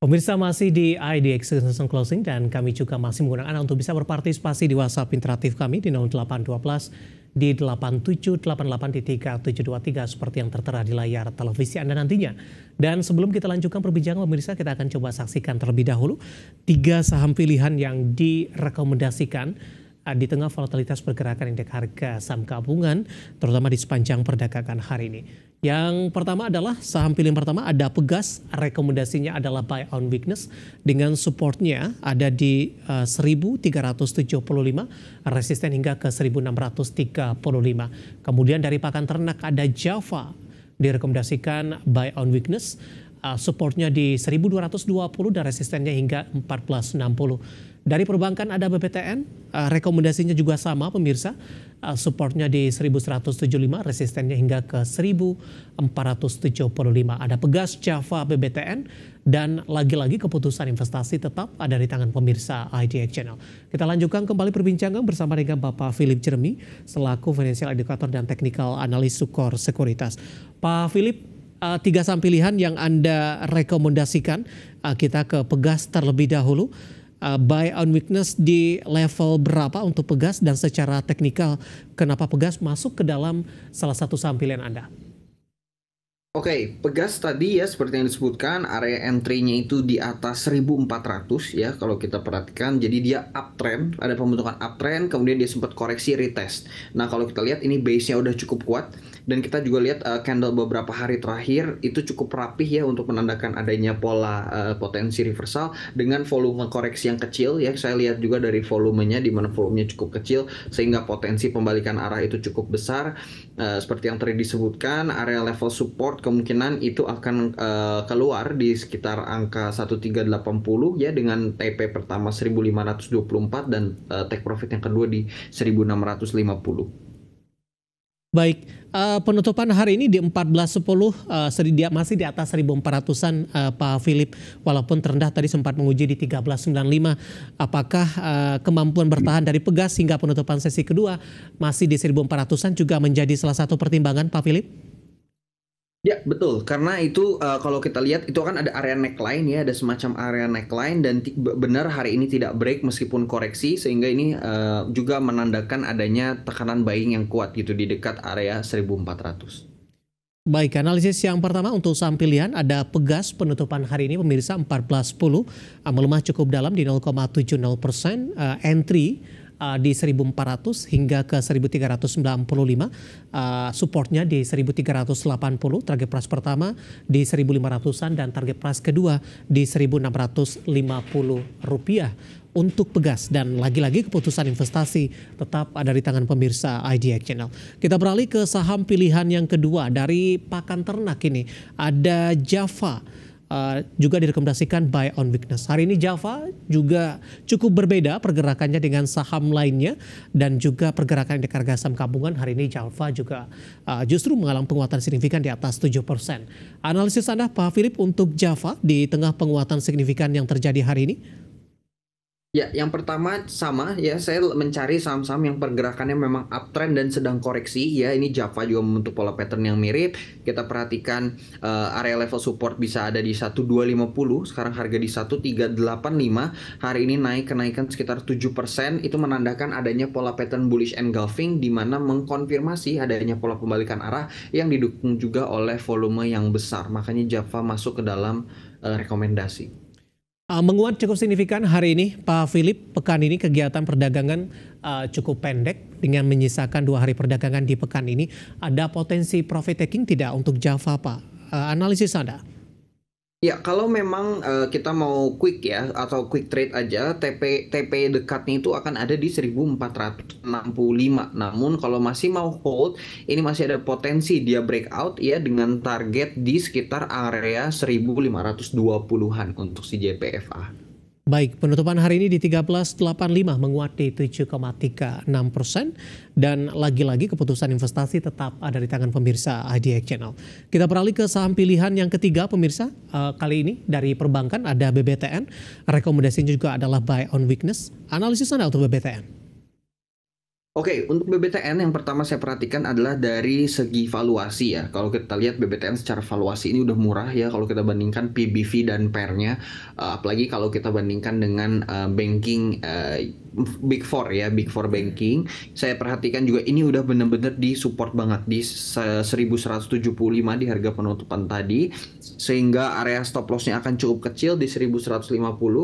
Pemirsa masih di ID Extension Closing dan kami juga masih menggunakan Anda untuk bisa berpartisipasi di WhatsApp interaktif kami di 0812 di 878837323 seperti yang tertera di layar televisi Anda nantinya. Dan sebelum kita lanjutkan perbincangan pemirsa kita akan coba saksikan terlebih dahulu tiga saham pilihan yang direkomendasikan Ah, di tengah volatilitas pergerakan indeks harga saham gabungan, terutama di sepanjang perdagangan hari ini. Yang pertama adalah saham pilihan pertama ada Pegas, rekomendasinya adalah buy on weakness dengan supportnya ada di eh, uh, 1375, resisten hingga ke 1635. Kemudian dari pakan ternak ada Java, direkomendasikan buy on weakness, ah, supportnya di 1220 dan resistennya hingga 1460. Dari perbankan ada BPTN, uh, eh, rekomendasinya juga sama pemirsa. Uh, supportnya di 1175, resistennya hingga ke 1475. Ada pegas Java BBTN dan lagi-lagi keputusan investasi tetap ada di tangan pemirsa IDX Channel. Kita lanjutkan kembali perbincangan bersama dengan Bapak Philip Jermi selaku Financial Educator dan Technical Analyst Sukor Sekuritas. Pak Philip, uh, tiga saham pilihan yang Anda rekomendasikan. Uh, kita ke Pegas terlebih dahulu uh, buy on weakness di level berapa untuk Pegas dan secara teknikal kenapa Pegas masuk ke dalam salah satu saham Anda? Oke, okay, Pegas tadi ya seperti yang disebutkan area entry-nya itu di atas 1400 ya kalau kita perhatikan. Jadi dia uptrend, ada pembentukan uptrend, kemudian dia sempat koreksi retest. Nah, kalau kita lihat ini base-nya udah cukup kuat dan kita juga lihat uh, candle beberapa hari terakhir itu cukup rapih ya untuk menandakan adanya pola uh, potensi reversal dengan volume koreksi yang kecil ya saya lihat juga dari volumenya di mana volumenya cukup kecil sehingga potensi pembalikan arah itu cukup besar uh, seperti yang tadi disebutkan area level support kemungkinan itu akan uh, keluar di sekitar angka 1380 ya dengan TP pertama 1524 dan uh, take profit yang kedua di 1650 Baik, uh, penutupan hari ini di 14.10 uh, eh, masih di atas 1.400-an uh, eh, Pak Philip walaupun terendah tadi sempat menguji di 13.95. Apakah uh, kemampuan bertahan dari pegas hingga penutupan sesi kedua masih di 1.400-an juga menjadi salah satu pertimbangan Pak Philip? Ya betul, karena itu uh, kalau kita lihat itu kan ada area neckline ya, ada semacam area neckline dan benar hari ini tidak break meskipun koreksi sehingga ini uh, juga menandakan adanya tekanan buying yang kuat gitu di dekat area 1400. Baik, analisis yang pertama untuk saham pilihan ada pegas penutupan hari ini pemirsa 14.10 ah, melemah cukup dalam di 0,70 persen, eh, entry uh, di 1400 hingga ke 1395, uh, supportnya di 1380, target price pertama di 1500-an dan target price kedua di 1650 rupiah untuk pegas dan lagi-lagi keputusan investasi tetap ada di tangan pemirsa IDX Channel. Kita beralih ke saham pilihan yang kedua dari pakan ternak ini ada Java Eh, juga direkomendasikan buy on weakness. Hari ini Java juga cukup berbeda pergerakannya dengan saham lainnya dan juga pergerakan indeks harga saham gabungan hari ini Java juga uh, justru mengalami penguatan signifikan di atas 7%. Analisis Anda Pak Philip untuk Java di tengah penguatan signifikan yang terjadi hari ini? Ya, yang pertama sama ya, saya mencari saham-saham yang pergerakannya memang uptrend dan sedang koreksi ya. Ini Java juga membentuk pola pattern yang mirip. Kita perhatikan uh, area level support bisa ada di 1250, sekarang harga di 1385. Hari ini naik kenaikan sekitar 7%, itu menandakan adanya pola pattern bullish engulfing di mana mengkonfirmasi adanya pola pembalikan arah yang didukung juga oleh volume yang besar. Makanya Java masuk ke dalam uh, rekomendasi. Ah, menguat cukup signifikan hari ini, Pak Philip. Pekan ini kegiatan perdagangan uh, cukup pendek dengan menyisakan dua hari perdagangan di pekan ini. Ada potensi profit taking tidak untuk Java, Pak? Uh, analisis Anda? Ya, kalau memang uh, kita mau quick ya atau quick trade aja, TP TP dekatnya itu akan ada di 1465. Namun kalau masih mau hold, ini masih ada potensi dia breakout ya dengan target di sekitar area 1520-an untuk si JPFA. Baik, penutupan hari ini di 13.85 menguat di 7,36 persen dan lagi-lagi keputusan investasi tetap ada di tangan pemirsa IDX Channel. Kita beralih ke saham pilihan yang ketiga pemirsa uh, kali ini dari perbankan ada BBTN, rekomendasinya juga adalah buy on weakness. Analisis Anda untuk BBTN. Oke, okay, untuk BBTN yang pertama saya perhatikan adalah dari segi valuasi ya. Kalau kita lihat BBTN secara valuasi ini udah murah ya kalau kita bandingkan PBV dan pernya, uh, eh, apalagi kalau kita bandingkan dengan uh, banking uh, Big Four ya, Big Four iya. banking. Saya perhatikan juga ini udah bener-bener di support banget di 1175 di harga penutupan tadi, sehingga area stop lossnya akan cukup kecil di 1150.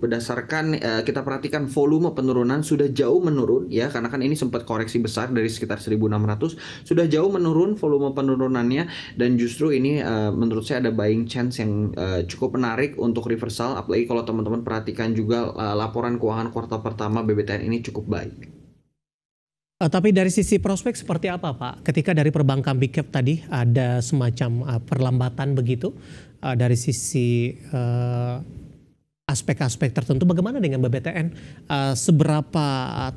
Berdasarkan uh, kita perhatikan volume penurunan sudah jauh menurun ya, karena kan ini sempat koreksi besar dari sekitar 1600 sudah jauh menurun volume penurunannya dan justru ini uh, menurut saya ada buying chance yang uh, cukup menarik untuk reversal apalagi kalau teman-teman perhatikan juga uh, laporan keuangan kuartal pertama BBTN ini cukup baik. Uh, tapi dari sisi prospek seperti apa Pak? Ketika dari perbankan Big Cap tadi ada semacam uh, perlambatan begitu uh, dari sisi uh, aspek-aspek tertentu. Bagaimana dengan BBTN? Eh, seberapa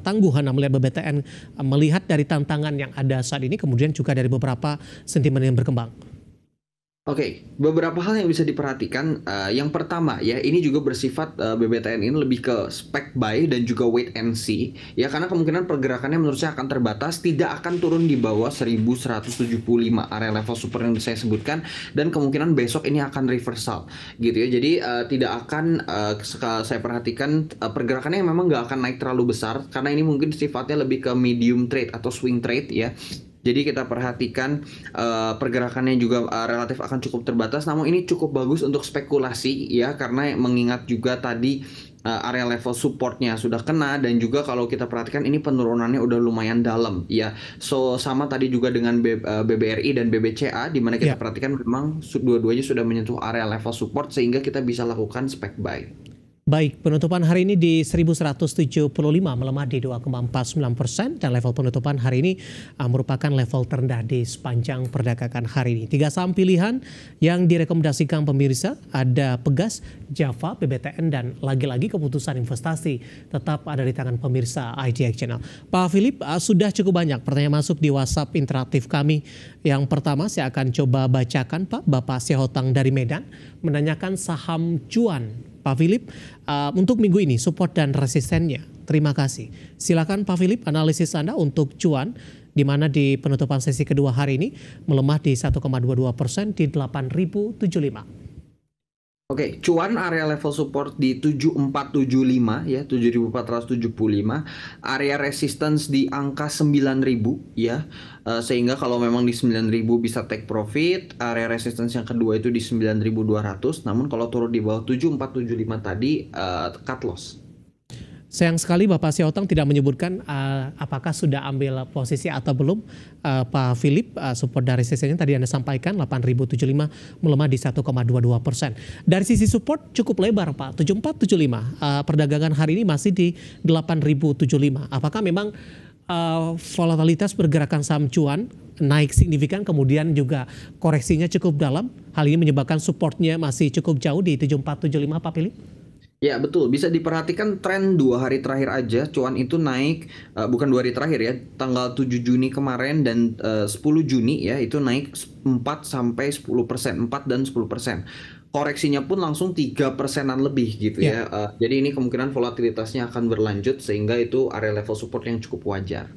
tangguh Anda melihat BBTN eh, melihat dari tantangan yang ada saat ini, kemudian juga dari beberapa sentimen yang berkembang? Oke, okay, beberapa hal yang bisa diperhatikan. Uh, yang pertama ya, ini juga bersifat uh, eh, BBTN ini lebih ke spec buy dan juga wait and see. Ya, karena kemungkinan pergerakannya menurut saya akan terbatas, tidak akan turun di bawah 1175 area level super yang saya sebutkan dan kemungkinan besok ini akan reversal gitu ya. Jadi uh, tidak akan uh, saya perhatikan uh, pergerakannya memang nggak akan naik terlalu besar karena ini mungkin sifatnya lebih ke medium trade atau swing trade ya jadi kita perhatikan uh, pergerakannya juga uh, relatif akan cukup terbatas. Namun ini cukup bagus untuk spekulasi ya karena mengingat juga tadi uh, area level supportnya sudah kena dan juga kalau kita perhatikan ini penurunannya udah lumayan dalam ya. So sama tadi juga dengan B, uh, BBRI dan BBCA di mana kita yeah. perhatikan memang dua-duanya sudah menyentuh area level support sehingga kita bisa lakukan spek buy. Baik, penutupan hari ini di 1175 melemah di 2,49 persen dan level penutupan hari ini eh, merupakan level terendah di sepanjang perdagangan hari ini. Tiga saham pilihan yang direkomendasikan pemirsa ada Pegas, Java, PBTN dan lagi-lagi keputusan investasi tetap ada di tangan pemirsa IDX Channel. Pak Philip, eh, sudah cukup banyak pertanyaan masuk di WhatsApp interaktif kami. Yang pertama saya akan coba bacakan Pak, Bapak Sehotang dari Medan menanyakan saham cuan Pak Philip uh, untuk minggu ini support dan resistennya. Terima kasih. Silakan Pak Philip analisis Anda untuk cuan di mana di penutupan sesi kedua hari ini melemah di 1,22 persen di 8.075. Oke, okay, cuan area level support di 7475 ya, 7475. Area resistance di angka 9000 ya. Uh, sehingga kalau memang di 9000 bisa take profit, area resistance yang kedua itu di 9200, namun kalau turun di bawah 7475 tadi uh, cut loss. Sayang sekali Bapak Siotang tidak menyebutkan uh, apakah sudah ambil posisi atau belum. Uh, Pak Philip, uh, support dari sisinya tadi Anda sampaikan 8.075 melemah di 1,22 persen. Dari sisi support cukup lebar Pak, 7475. Uh, perdagangan hari ini masih di 8.075. Apakah memang uh, volatilitas pergerakan saham cuan naik signifikan kemudian juga koreksinya cukup dalam. Hal ini menyebabkan supportnya masih cukup jauh di 7475 Pak Philip. Ya betul, bisa diperhatikan tren dua hari terakhir aja cuan itu naik uh, bukan dua hari terakhir ya tanggal 7 Juni kemarin dan eh, uh, 10 Juni ya itu naik 4 sampai 10 persen 4 dan 10 persen koreksinya pun langsung tiga persenan lebih gitu ya, ya uh, jadi ini kemungkinan volatilitasnya akan berlanjut sehingga itu area level support yang cukup wajar.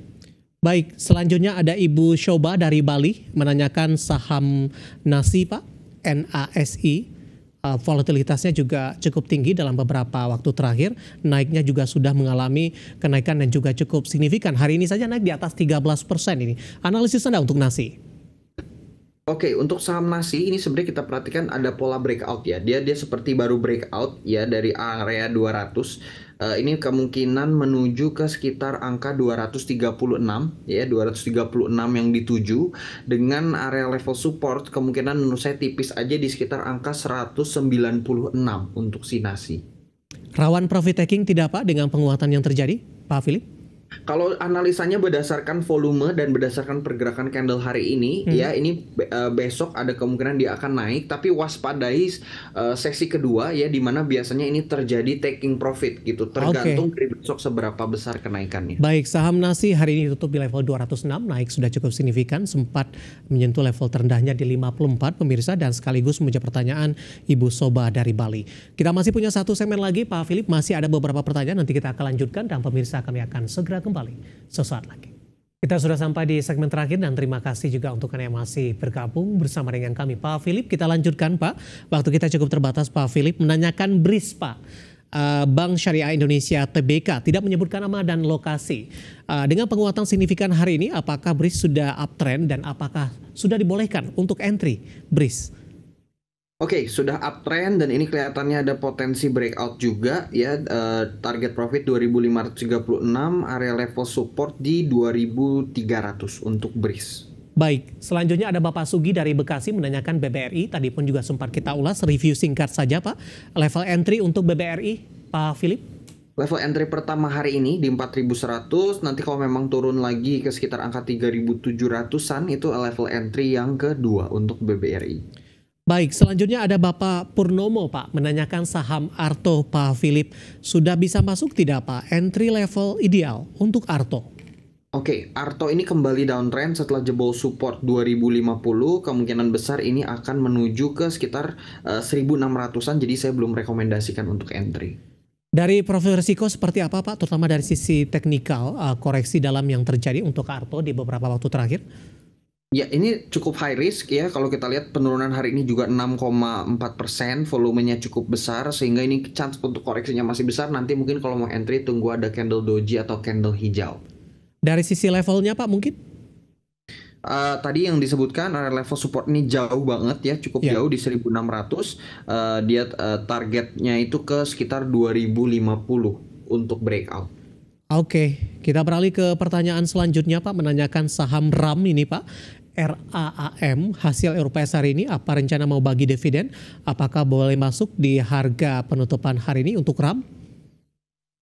Baik, selanjutnya ada Ibu Shoba dari Bali menanyakan saham nasi Pak NASI Eh, volatilitasnya juga cukup tinggi dalam beberapa waktu terakhir. Naiknya juga sudah mengalami kenaikan dan juga cukup signifikan. Hari ini saja naik di atas 13 persen ini. Analisis Anda untuk nasi? Oke, okay, untuk saham nasi ini sebenarnya kita perhatikan ada pola breakout ya. Dia dia seperti baru breakout ya dari area 200 uh, ini kemungkinan menuju ke sekitar angka 236 ya 236 yang dituju dengan area level support kemungkinan menurut saya tipis aja di sekitar angka 196 untuk sinasi. Rawan profit taking tidak apa dengan penguatan yang terjadi, Pak Philip? Kalau analisanya berdasarkan volume dan berdasarkan pergerakan candle hari ini, hmm. ya ini uh, besok ada kemungkinan dia akan naik, tapi waspadai uh, e, seksi kedua ya, di mana biasanya ini terjadi taking profit gitu, tergantung okay. dari besok seberapa besar kenaikannya. Baik, saham nasi hari ini tutup di level 206, naik sudah cukup signifikan, sempat menyentuh level terendahnya di 54 pemirsa dan sekaligus menjawab pertanyaan Ibu Soba dari Bali. Kita masih punya satu segmen lagi, Pak Philip masih ada beberapa pertanyaan nanti kita akan lanjutkan dan pemirsa kami akan segera segera kembali sesaat lagi. Kita sudah sampai di segmen terakhir dan terima kasih juga untuk kalian yang masih bergabung bersama dengan kami. Pak Philip, kita lanjutkan Pak. Waktu kita cukup terbatas Pak Philip menanyakan BRIS Pak. Eh, Bank Syariah Indonesia TBK tidak menyebutkan nama dan lokasi. Eh, dengan penguatan signifikan hari ini, apakah BRIS sudah uptrend dan apakah sudah dibolehkan untuk entry BRIS? Oke, okay, sudah uptrend dan ini kelihatannya ada potensi breakout juga ya. Uh, target profit 2536, area level support di 2300 untuk BRIS. Baik, selanjutnya ada Bapak Sugi dari Bekasi menanyakan BBRI. Tadi pun juga sempat kita ulas, review singkat saja Pak. Level entry untuk BBRI, Pak Philip? Level entry pertama hari ini di 4100, nanti kalau memang turun lagi ke sekitar angka 3700-an, itu level entry yang kedua untuk BBRI. Baik, selanjutnya ada Bapak Purnomo Pak menanyakan saham Arto Pak Philip sudah bisa masuk tidak Pak entry level ideal untuk Arto? Oke, okay, Arto ini kembali downtrend setelah jebol support 2050, kemungkinan besar ini akan menuju ke sekitar uh, eh, 1600-an jadi saya belum rekomendasikan untuk entry. Dari profil risiko seperti apa Pak, terutama dari sisi teknikal uh, koreksi dalam yang terjadi untuk Arto di beberapa waktu terakhir? Ya, ini cukup high risk ya. Kalau kita lihat penurunan hari ini juga 6,4 persen, volumenya cukup besar, sehingga ini chance untuk koreksinya masih besar. Nanti mungkin kalau mau entry tunggu ada candle doji atau candle hijau. Dari sisi levelnya Pak mungkin? Uh, tadi yang disebutkan area eh, level support ini jauh banget ya, cukup yeah. jauh di 1600. Uh, eh, dia uh, targetnya itu ke sekitar 2050 untuk breakout. Oke, kita beralih ke pertanyaan selanjutnya Pak menanyakan saham RAM ini Pak. RAAM hasil RUPS hari ini apa rencana mau bagi dividen? Apakah boleh masuk di harga penutupan hari ini untuk RAM?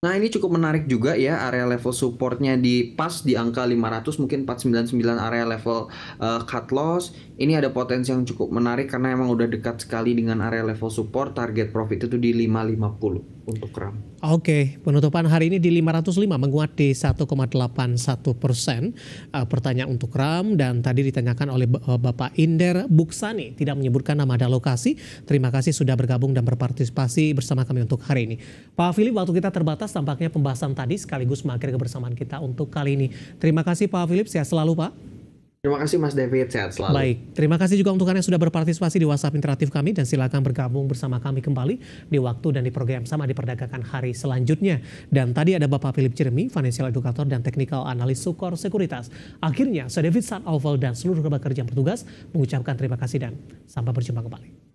Nah ini cukup menarik juga ya area level supportnya di pas di angka 500 mungkin 499 area level uh, cut loss ini ada potensi yang cukup menarik karena emang udah dekat sekali dengan area level support target profit itu di 550 untuk RAM. Oke, penutupan hari ini di 505 menguat di 1,81 persen. Uh, pertanyaan untuk RAM dan tadi ditanyakan oleh eh, Bapak Inder Buksani tidak menyebutkan nama dan lokasi. Terima kasih sudah bergabung dan berpartisipasi bersama kami untuk hari ini. Pak Filip. waktu kita terbatas tampaknya pembahasan tadi sekaligus mengakhiri kebersamaan kita untuk kali ini. Terima kasih Pak Filip, sehat selalu Pak. Terima kasih Mas David, sehat selalu. Baik, terima kasih juga untuk kalian yang sudah berpartisipasi di WhatsApp interaktif kami dan silakan bergabung bersama kami kembali di waktu dan di program sama di perdagangan hari selanjutnya. Dan tadi ada Bapak Philip Ciremi, financial educator dan technical analis Sukor Sekuritas. Akhirnya, saya David Sanoval dan seluruh kerja yang bertugas mengucapkan terima kasih dan sampai berjumpa kembali.